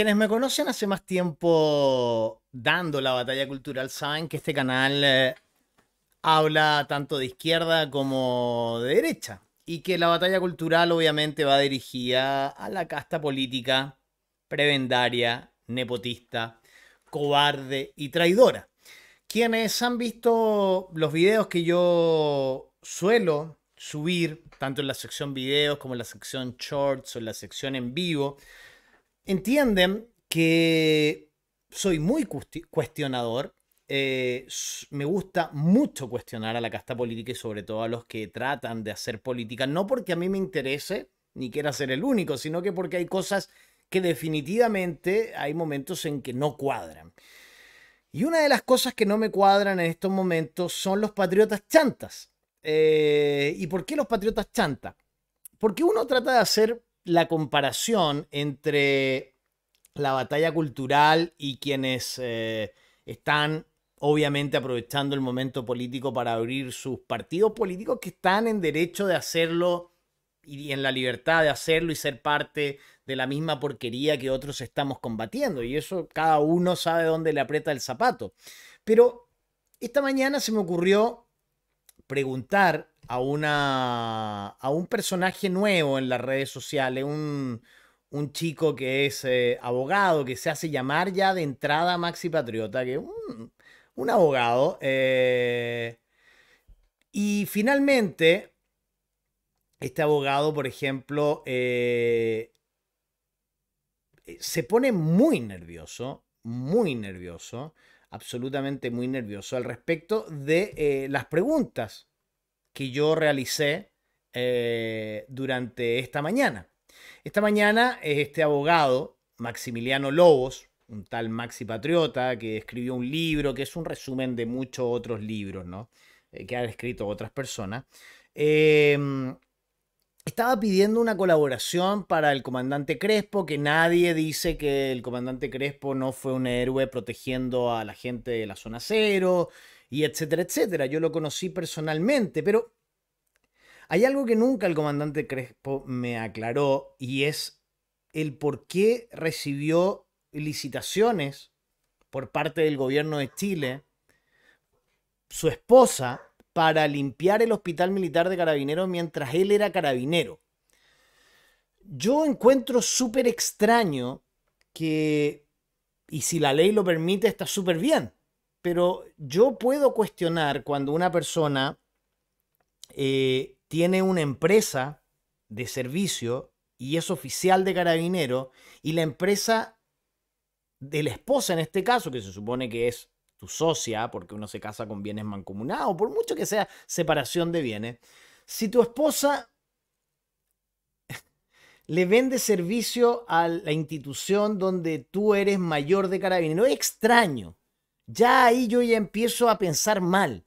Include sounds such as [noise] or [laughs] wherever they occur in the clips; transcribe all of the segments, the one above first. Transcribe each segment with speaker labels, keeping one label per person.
Speaker 1: Quienes me conocen hace más tiempo dando la batalla cultural saben que este canal eh, habla tanto de izquierda como de derecha y que la batalla cultural obviamente va dirigida a la casta política prebendaria, nepotista, cobarde y traidora. Quienes han visto los videos que yo suelo subir, tanto en la sección videos como en la sección shorts o en la sección en vivo, entienden que soy muy cuestionador. Eh, me gusta mucho cuestionar a la casta política y sobre todo a los que tratan de hacer política, no porque a mí me interese ni quiera ser el único, sino que porque hay cosas que definitivamente hay momentos en que no cuadran. Y una de las cosas que no me cuadran en estos momentos son los patriotas chantas. Eh, ¿Y por qué los patriotas chantas? Porque uno trata de hacer la comparación entre la batalla cultural y quienes eh, están obviamente aprovechando el momento político para abrir sus partidos políticos que están en derecho de hacerlo y en la libertad de hacerlo y ser parte de la misma porquería que otros estamos combatiendo. Y eso cada uno sabe dónde le aprieta el zapato. Pero esta mañana se me ocurrió preguntar a, una, a un personaje nuevo en las redes sociales, un, chico que es eh, abogado, que se hace llamar ya de entrada Maxi Patriota, que un, un abogado. Eh, y finalmente, este abogado, por ejemplo, eh, se pone muy nervioso, muy nervioso, absolutamente muy nervioso al respecto de las preguntas que yo realicé eh, durante esta mañana. Esta mañana este abogado, Maximiliano Lobos, un tal Maxi Patriota, que escribió un libro que es un resumen de muchos otros libros, ¿no? Eh, que han escrito otras personas. Em, estaba pidiendo una colaboración para el comandante Crespo, que nadie dice que el comandante Crespo no fue un héroe protegiendo a la gente de la zona cero, y etcétera, etcétera. Yo lo conocí personalmente, pero hay algo que nunca el comandante Crespo me aclaró y es el por qué recibió licitaciones por parte del gobierno de Chile su esposa para limpiar el hospital militar de carabineros mientras él era carabinero. Yo encuentro súper extraño que, y si la ley lo permite, está súper bien, pero yo puedo cuestionar cuando una persona eh, tiene una empresa de servicio y es oficial de carabinero y la empresa de la esposa en este caso, que se supone que es tu socia, porque uno se casa con bienes mancomunados, por mucho que sea separación de bienes, si tu esposa [laughs] le vende servicio a la institución donde tú eres mayor de carabinero, es extraño ya ahí yo ya empiezo a pensar mal.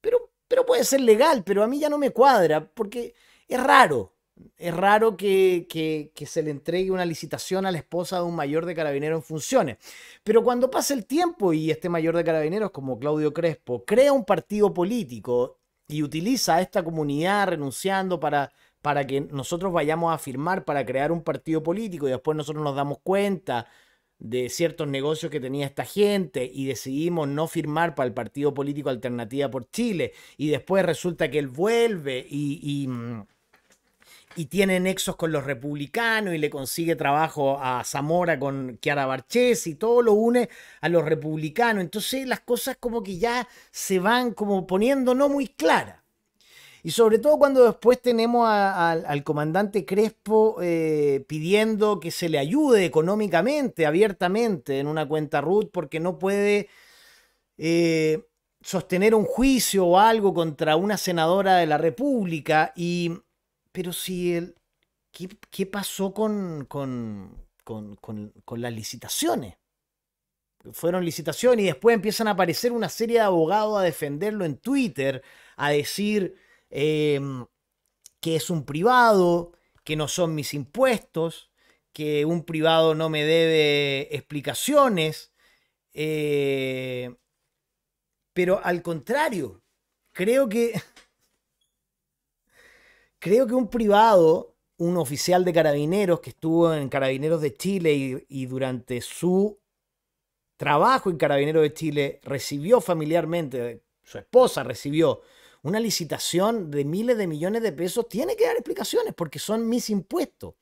Speaker 1: Pero, pero puede ser legal, pero a mí ya no me cuadra, porque es raro. Es raro que, que, se le entregue una licitación a la esposa de un mayor de carabineros en funciones. Pero cuando pasa el tiempo y este mayor de carabineros, como Claudio Crespo, crea un partido político y utiliza a esta comunidad renunciando para, para que nosotros vayamos a firmar para crear un partido político y después nosotros nos damos cuenta de ciertos negocios que tenía esta gente y decidimos no firmar para el Partido Político Alternativa por Chile y después resulta que él vuelve y, y tiene nexos con los republicanos y le consigue trabajo a Zamora con Kiara Barchés y todo lo une a los republicanos. Entonces las cosas como que ya se van como poniendo no muy claras. Y sobre todo cuando después tenemos al comandante Crespo eh, pidiendo que se le ayude económicamente, abiertamente, en una cuenta RUT, porque no puede eh, sostener un juicio o algo contra una senadora de la República. Y, pero si él ¿qué, pasó con, con, las licitaciones? fueron licitaciones y después empiezan a aparecer una serie de abogados a defenderlo en Twitter, a decir, Em, que es un privado, que no son mis impuestos, que un privado no me debe explicaciones. Eh, pero al contrario, creo que. [laughs] Creo que un privado, un oficial de carabineros que estuvo en Carabineros de Chile y durante su trabajo en Carabineros de Chile recibió familiarmente, su esposa recibió una licitación de miles de millones de pesos tiene que dar explicaciones porque son mis impuestos.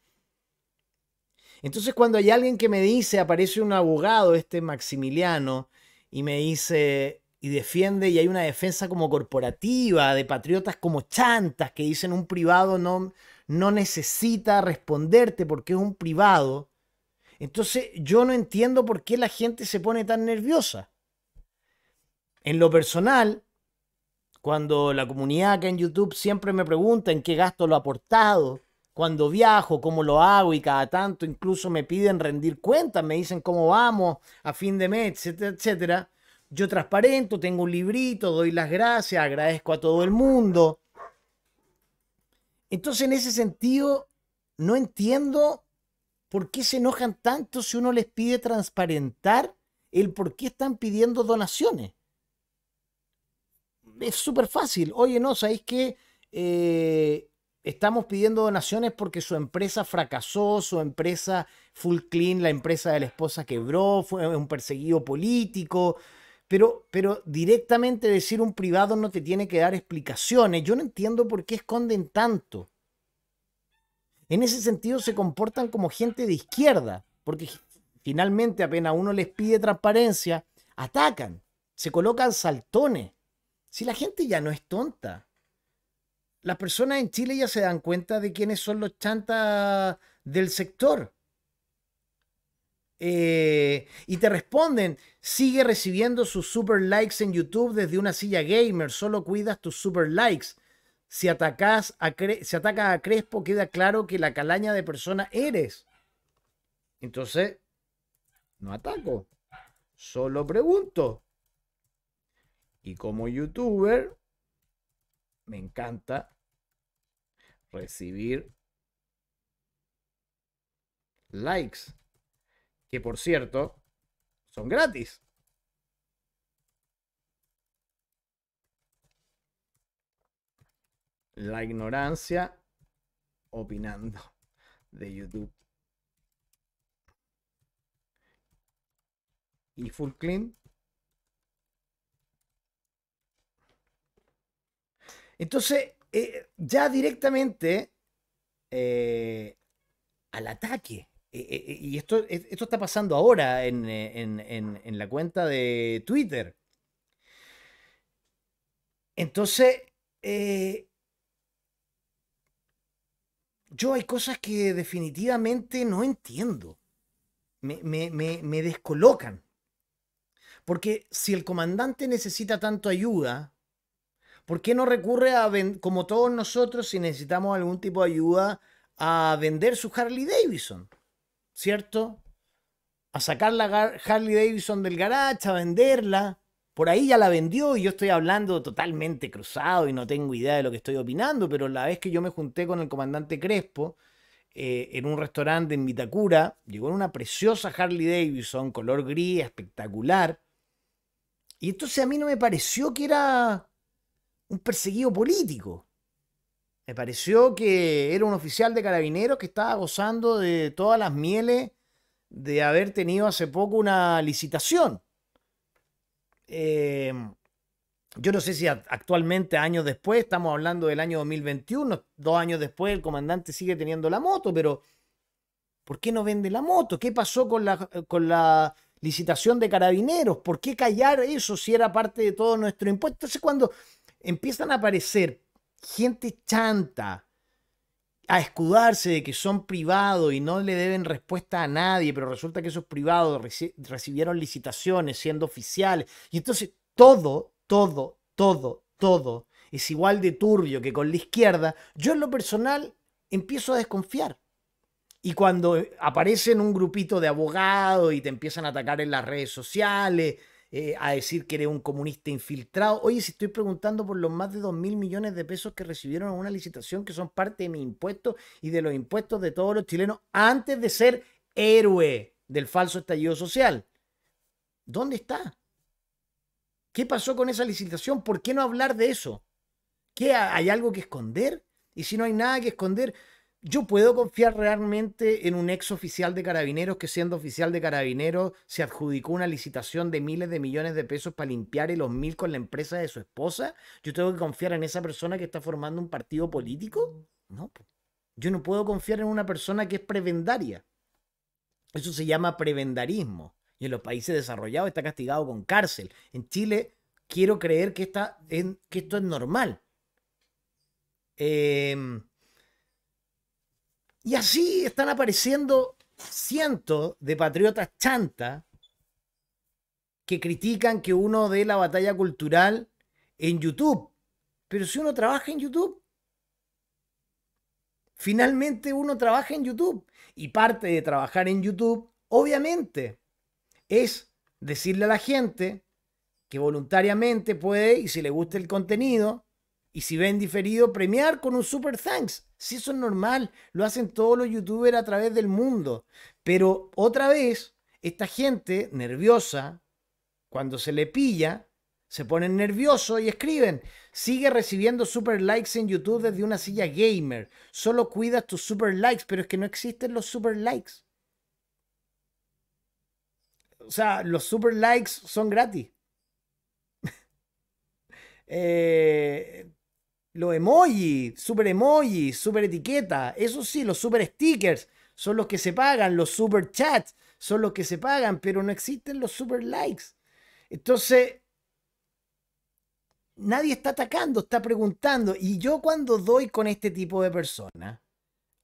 Speaker 1: Entonces cuando hay alguien que me dice, aparece un abogado, este Maximiliano, y me dice, y defiende, y hay una defensa como corporativa de patriotas como chantas que dicen un privado no, no necesita responderte porque es un privado. Entonces yo no entiendo por qué la gente se pone tan nerviosa. En lo personal, cuando la comunidad acá en YouTube siempre me pregunta en qué gasto lo ha aportado, cuando viajo, cómo lo hago y cada tanto incluso me piden rendir cuentas, me dicen cómo vamos a fin de mes, etcétera, etcétera. Yo transparento, tengo un librito, doy las gracias, agradezco a todo el mundo. Entonces en ese sentido no entiendo por qué se enojan tanto si uno les pide transparentar el por qué están pidiendo donaciones es súper fácil. Oye, no, ¿sabéis que eh, estamos pidiendo donaciones porque su empresa fracasó, su empresa Full Clean, la empresa de la esposa quebró, fue un perseguido político. Pero, pero directamente decir un privado no te tiene que dar explicaciones. Yo no entiendo por qué esconden tanto. En ese sentido se comportan como gente de izquierda, porque finalmente apenas uno les pide transparencia, atacan, se colocan saltones. Si la gente ya no es tonta. Las personas en Chile ya se dan cuenta de quiénes son los chantas del sector. Eh, y te responden, sigue recibiendo sus super likes en YouTube desde una silla gamer, solo cuidas tus super likes. Si, atacas a si atacas a Crespo, queda claro que la calaña de persona eres. Entonces, no ataco, solo pregunto. Y como youtuber, me encanta recibir likes, que por cierto, son gratis. La ignorancia opinando de YouTube. Y Full Clean Entonces, eh, ya directamente eh, al ataque. Eh, y esto, esto está pasando ahora en, la cuenta de Twitter. Entonces, yo hay cosas que definitivamente no entiendo. me descolocan. Porque si el comandante necesita tanto ayuda ¿Por qué no recurre a, como todos nosotros, si necesitamos algún tipo de ayuda, a vender su Harley Davidson? ¿Cierto? A sacar la Harley Davidson del garage, a venderla. Por ahí ya la vendió y yo estoy hablando totalmente cruzado y no tengo idea de lo que estoy opinando, pero la vez que yo me junté con el comandante Crespo eh, en un restaurante en Vitacura, llegó una preciosa Harley Davidson, color gris, espectacular. Y entonces a mí no me pareció que era un perseguido político. Me pareció que era un oficial de carabineros que estaba gozando de todas las mieles de haber tenido hace poco una licitación. Eh, yo no sé si actualmente, años después, estamos hablando del año 2021, dos años después el comandante sigue teniendo la moto, pero ¿por qué no vende la moto? ¿Qué pasó con la, con la licitación de carabineros? ¿Por qué callar eso si era parte de todo nuestro impuesto? Entonces cuando empiezan a aparecer gente chanta a escudarse de que son privados y no le deben respuesta a nadie, pero resulta que esos privados recibieron licitaciones siendo oficiales. Y entonces todo, todo, todo, todo es igual de turbio que con la izquierda. Yo en lo personal empiezo a desconfiar. Y cuando aparecen un grupito de abogados y te empiezan a atacar en las redes sociales eh, a decir que eres un comunista infiltrado. Oye, si estoy preguntando por los más de 2 mil millones de pesos que recibieron en una licitación que son parte de mi impuesto y de los impuestos de todos los chilenos antes de ser héroe del falso estallido social. ¿Dónde está? ¿Qué pasó con esa licitación? ¿Por qué no hablar de eso? ¿Qué hay algo que esconder? Y si no hay nada que esconder, yo puedo confiar realmente en un ex oficial de carabineros que siendo oficial de carabineros se adjudicó una licitación de miles de millones de pesos para limpiar los mil con la empresa de su esposa. Yo tengo que confiar en esa persona que está formando un partido político. No, yo no puedo confiar en una persona que es prebendaria. Eso se llama prebendarismo. Y en los países desarrollados está castigado con cárcel. En Chile quiero creer que, está que esto es normal. Eh, y así están apareciendo cientos de patriotas chanta que critican que uno dé la batalla cultural en YouTube. Pero si uno trabaja en YouTube, finalmente uno trabaja en YouTube. Y parte de trabajar en YouTube, obviamente, es decirle a la gente que voluntariamente puede, y si le gusta el contenido, y si ven diferido, premiar con un super thanks. Si eso es normal, lo hacen todos los youtubers a través del mundo. Pero otra vez, esta gente nerviosa, cuando se le pilla, se ponen nerviosos y escriben. Sigue recibiendo super likes en YouTube desde una silla gamer. Solo cuidas tus super likes, pero es que no existen los super likes. O sea, los super likes son gratis. [laughs] eh, los emojis, super emojis, super etiqueta, eso sí, los super stickers son los que se pagan, los super chats son los que se pagan, pero no existen los super likes. Entonces, nadie está atacando, está preguntando. Y yo cuando doy con este tipo de personas,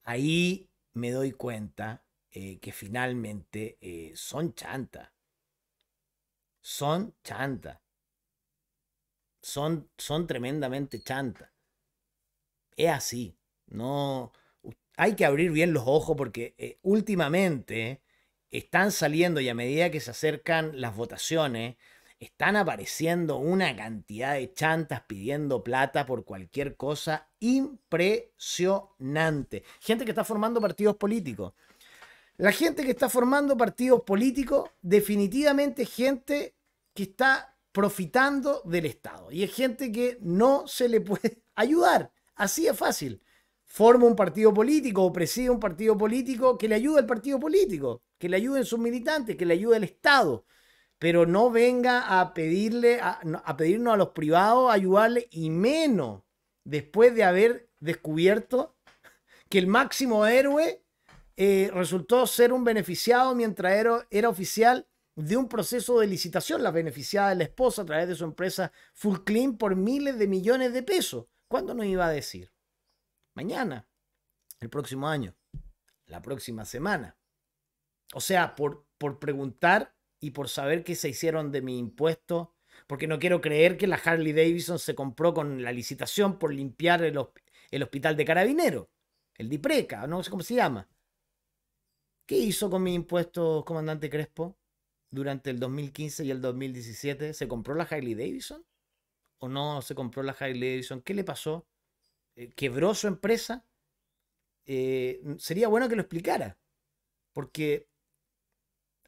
Speaker 1: ahí me doy cuenta eh, que finalmente eh, son chanta. Son chanta. Son, son tremendamente chanta es así. No, hay que abrir bien los ojos porque eh, últimamente están saliendo y a medida que se acercan las votaciones, están apareciendo una cantidad de chantas pidiendo plata por cualquier cosa impresionante. Gente que está formando partidos políticos. La gente que está formando partidos políticos, definitivamente gente que está profitando del Estado. Y es gente que no se le puede [laughs] ayudar. Así es fácil. Forma un partido político o preside un partido político que le ayude al partido político, que le ayuden sus militantes, que le ayude al Estado. Pero no venga a pedirle, a, pedirnos a los privados ayudarle y menos después de haber descubierto que el máximo héroe eh, resultó ser un beneficiado mientras era, era, oficial de un proceso de licitación, la beneficiada de la esposa a través de su empresa Full Clean por miles de millones de pesos. ¿Cuándo nos iba a decir? Mañana, el próximo año, la próxima semana. O sea, por, por preguntar y por saber qué se hicieron de mi impuesto, porque no quiero creer que la Harley Davidson se compró con la licitación por limpiar el, el hospital de carabinero, el DIPRECA, no sé cómo se llama. ¿Qué hizo con mi impuesto, comandante Crespo, durante el 2015 y el 2017? ¿Se compró la Harley Davidson? o no se compró la Harley Davidson, ¿qué le pasó? Eh, ¿Quebró su empresa? Eh, sería bueno que lo explicara, porque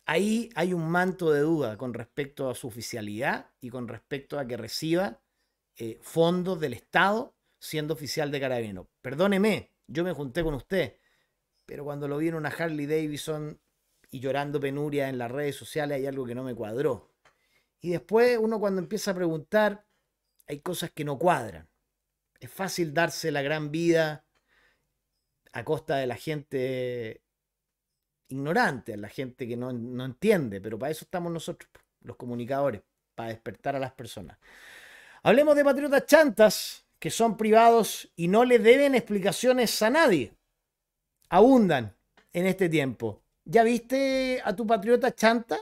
Speaker 1: ahí hay un manto de duda con respecto a su oficialidad y con respecto a que reciba eh, fondos del Estado siendo oficial de Carabino. Perdóneme, yo me junté con usted, pero cuando lo vi en una Harley Davidson y llorando penuria en las redes sociales hay algo que no me cuadró. Y después uno cuando empieza a preguntar, hay cosas que no cuadran. Es fácil darse la gran vida a costa de la gente ignorante, a la gente que no, no entiende, pero para eso estamos nosotros, los comunicadores, para despertar a las personas. Hablemos de patriotas chantas, que son privados y no le deben explicaciones a nadie. Abundan en este tiempo. ¿Ya viste a tu patriota chanta?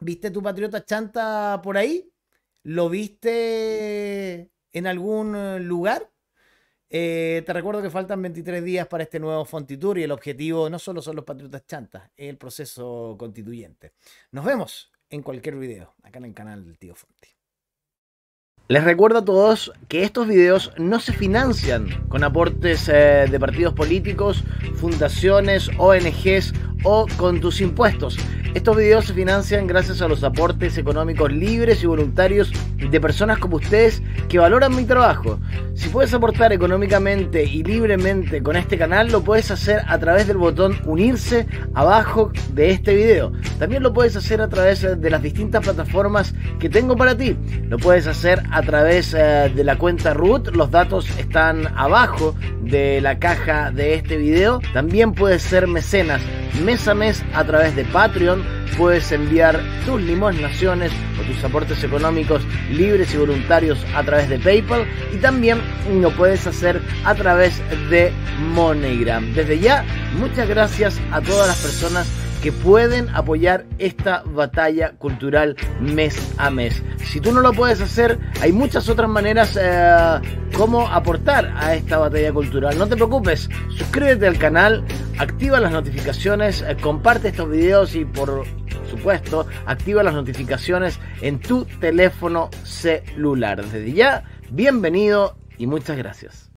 Speaker 1: ¿Viste a tu patriota chanta por ahí? ¿Lo viste en algún eh, lugar? Eh, te recuerdo que faltan 23 días para este nuevo Fontitour y el objetivo no solo son los patriotas chantas, es el proceso constituyente. Nos vemos en cualquier video, acá en el canal del Tío Fonti. Les recuerdo a todos que estos videos no se financian con aportes eh, de partidos políticos, fundaciones, ONGs o con tus impuestos. Estos videos se financian gracias a los aportes económicos libres y voluntarios de personas como ustedes que valoran mi trabajo. Si puedes aportar económicamente y libremente con este canal, lo puedes hacer a través del botón unirse abajo de este video. También lo puedes hacer a través eh, de las distintas plataformas que tengo para ti. Lo puedes hacer a través eh, de la cuenta root, los datos están abajo de la caja de este video. También puedes ser mecenas mes a mes a través de Patreon. Puedes enviar tus limosnaciones o tus aportes económicos libres y voluntarios a través de PayPal y también lo puedes hacer a través de MoneyGram. Desde ya, muchas gracias a todas las personas que pueden apoyar esta batalla cultural mes a mes. Si tú no lo puedes hacer, hay muchas otras maneras eh, como aportar a esta batalla cultural. No te preocupes, suscríbete al canal, activa las notificaciones, eh, comparte estos videos y por supuesto, activa las notificaciones en tu teléfono celular. Desde ya, bienvenido y muchas gracias.